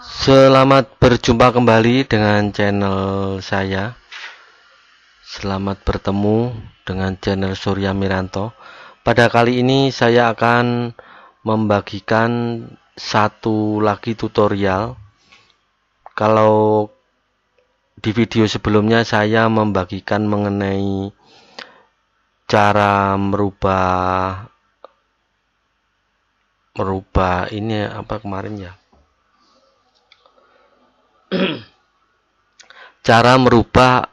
Selamat berjumpa kembali dengan channel saya. Selamat bertemu dengan channel Surya Miranto. Pada kali ini saya akan membagikan satu lagi tutorial. Kalau di video sebelumnya saya membagikan mengenai cara merubah merubah ini apa kemarin ya cara merubah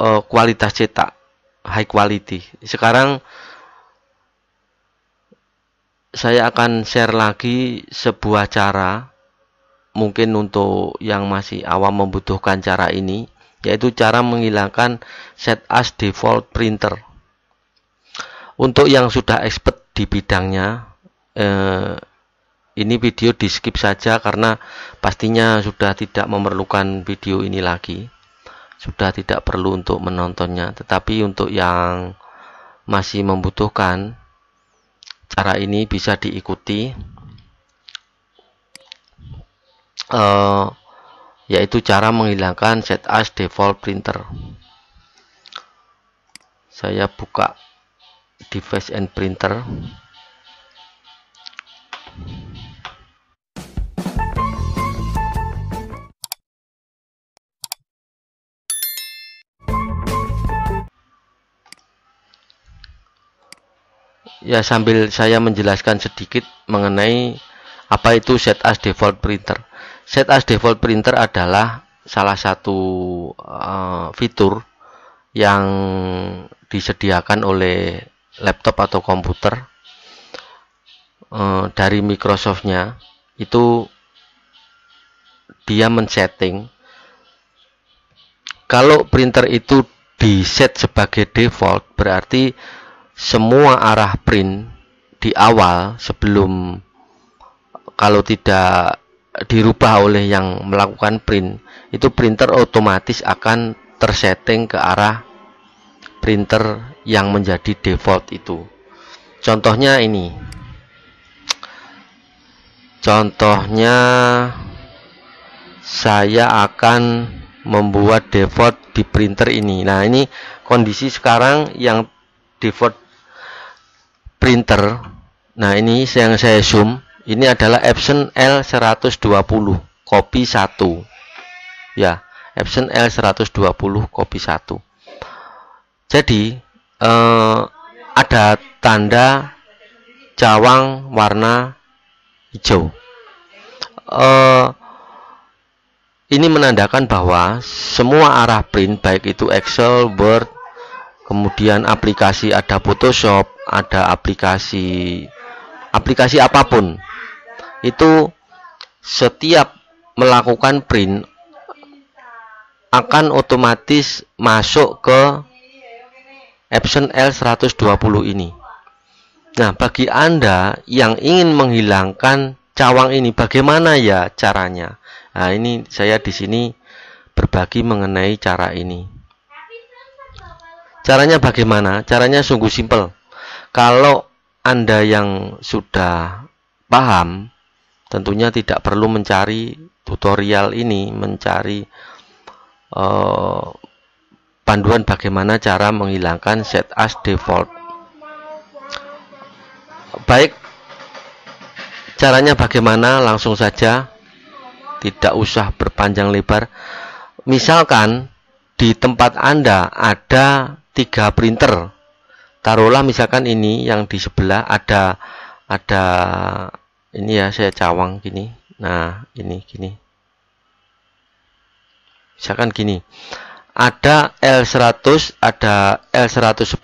uh, kualitas cetak high quality. Sekarang saya akan share lagi sebuah cara mungkin untuk yang masih awam membutuhkan cara ini yaitu cara menghilangkan set as default printer. Untuk yang sudah expert di bidangnya eh, ini video di skip saja karena pastinya sudah tidak memerlukan video ini lagi sudah tidak perlu untuk menontonnya tetapi untuk yang masih membutuhkan cara ini bisa diikuti uh, yaitu cara menghilangkan set as default printer saya buka device and printer ya sambil saya menjelaskan sedikit mengenai apa itu set as default printer. Set as default printer adalah salah satu uh, fitur yang disediakan oleh laptop atau komputer uh, dari Microsoftnya itu dia men-setting kalau printer itu di set sebagai default berarti semua arah print di awal sebelum kalau tidak dirubah oleh yang melakukan print itu printer otomatis akan tersetting ke arah printer yang menjadi default itu contohnya ini contohnya saya akan membuat default di printer ini nah ini kondisi sekarang yang default printer nah ini yang saya zoom ini adalah Epson L120 kopi 1 ya Epson L120 kopi 1 jadi eh, ada tanda cawang warna hijau eh, ini menandakan bahwa semua arah print baik itu Excel, Word, kemudian aplikasi ada Photoshop ada aplikasi aplikasi apapun itu setiap melakukan print akan otomatis masuk ke Epson L120 ini Nah bagi Anda yang ingin menghilangkan cawang ini bagaimana ya caranya Nah ini saya di sini berbagi mengenai cara ini Caranya bagaimana? Caranya sungguh simpel. Kalau Anda yang sudah paham, tentunya tidak perlu mencari tutorial ini, mencari eh, panduan bagaimana cara menghilangkan set as default. Baik, caranya bagaimana? Langsung saja, tidak usah berpanjang lebar. Misalkan di tempat Anda ada tiga printer taruhlah misalkan ini yang di sebelah ada ada ini ya saya cawang gini nah ini gini misalkan gini ada L100 ada L110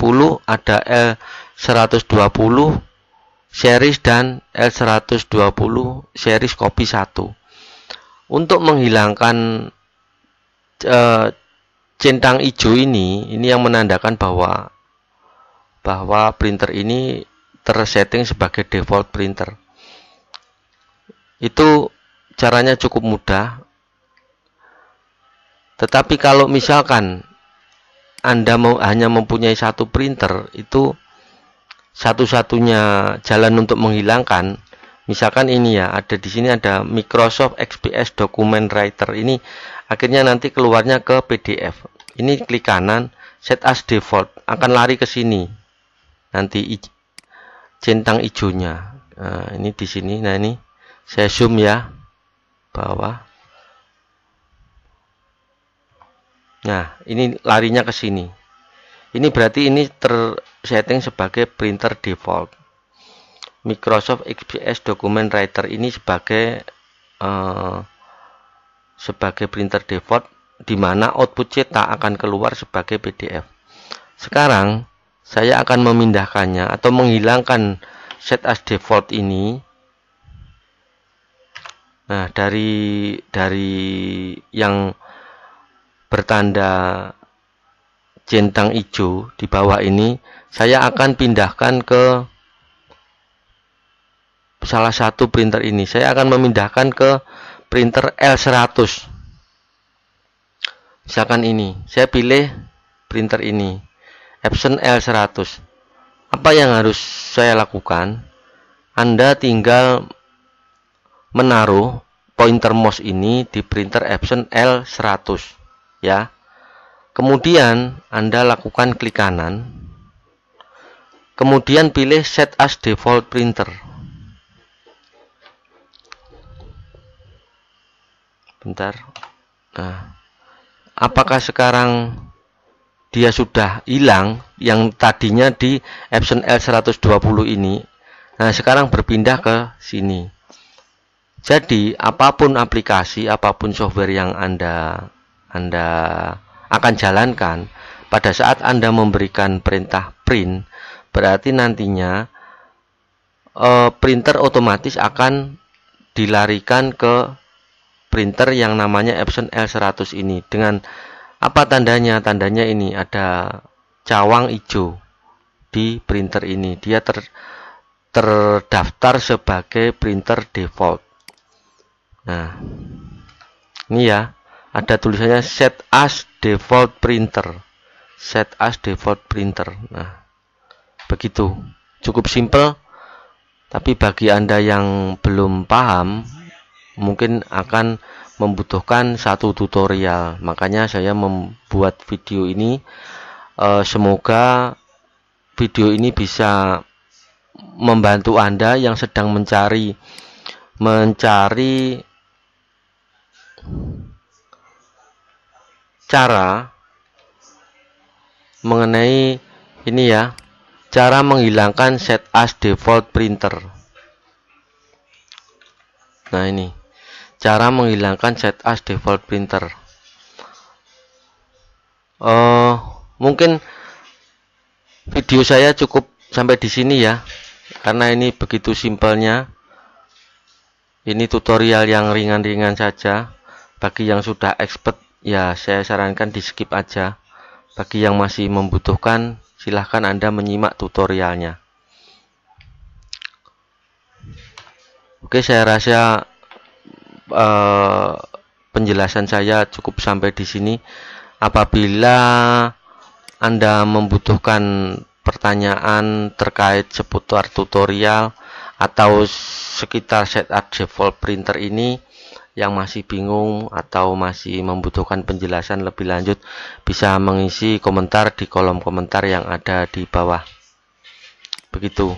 ada L120 series dan L120 series kopi 1 untuk menghilangkan eh, centang hijau ini ini yang menandakan bahwa bahwa printer ini tersetting sebagai default printer itu caranya cukup mudah tetapi kalau misalkan Anda mau hanya mempunyai satu printer itu satu-satunya jalan untuk menghilangkan misalkan ini ya ada di sini ada Microsoft XPS Document Writer ini akhirnya nanti keluarnya ke PDF ini ya. klik kanan set as default akan lari ke sini nanti centang hijaunya nah, ini di sini nah ini saya zoom ya bawah nah ini larinya ke sini ini berarti ini tersetting sebagai printer default Microsoft XPS Document Writer ini sebagai uh, sebagai printer default di mana output cetak akan keluar sebagai PDF. Sekarang saya akan memindahkannya atau menghilangkan set as default ini. Nah, dari dari yang bertanda centang hijau di bawah ini saya akan pindahkan ke salah satu printer ini saya akan memindahkan ke printer L100 misalkan ini saya pilih printer ini Epson L100 apa yang harus saya lakukan Anda tinggal menaruh pointer mouse ini di printer Epson L100 ya kemudian Anda lakukan klik kanan kemudian pilih set as default printer bentar nah apakah sekarang dia sudah hilang yang tadinya di Epson L120 ini nah sekarang berpindah ke sini jadi apapun aplikasi apapun software yang anda anda akan jalankan pada saat anda memberikan perintah print berarti nantinya e, printer otomatis akan dilarikan ke printer yang namanya Epson L100 ini dengan apa tandanya tandanya ini ada cawang hijau di printer ini dia ter, terdaftar sebagai printer default nah ini ya ada tulisannya set as default printer set as default printer nah begitu cukup simple tapi bagi anda yang belum paham mungkin akan membutuhkan satu tutorial makanya saya membuat video ini eh, semoga video ini bisa membantu Anda yang sedang mencari mencari cara mengenai ini ya cara menghilangkan set as default printer nah ini cara menghilangkan set as default printer uh, mungkin video saya cukup sampai di sini ya karena ini begitu simpelnya ini tutorial yang ringan-ringan saja bagi yang sudah expert ya saya sarankan di skip aja bagi yang masih membutuhkan silahkan anda menyimak tutorialnya oke saya rasa Eh, penjelasan saya cukup sampai di sini. Apabila Anda membutuhkan pertanyaan terkait seputar tutorial atau sekitar setup default printer ini yang masih bingung atau masih membutuhkan penjelasan lebih lanjut bisa mengisi komentar di kolom komentar yang ada di bawah begitu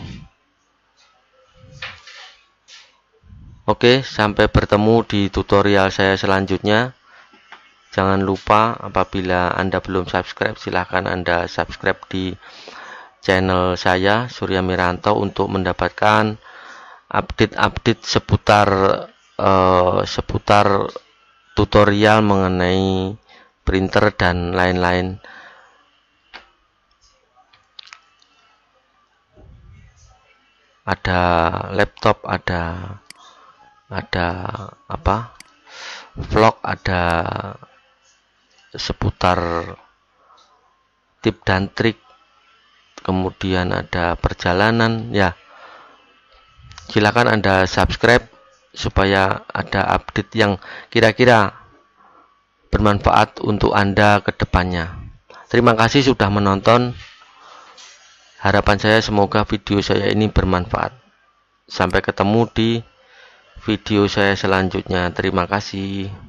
Oke, sampai bertemu di tutorial saya selanjutnya. Jangan lupa apabila Anda belum subscribe, silahkan Anda subscribe di channel saya Surya Miranto untuk mendapatkan update-update seputar uh, seputar tutorial mengenai printer dan lain-lain. Ada laptop, ada ada apa vlog ada seputar tip dan trik kemudian ada perjalanan ya silakan anda subscribe supaya ada update yang kira-kira bermanfaat untuk anda kedepannya terima kasih sudah menonton harapan saya semoga video saya ini bermanfaat sampai ketemu di video saya selanjutnya. Terima kasih.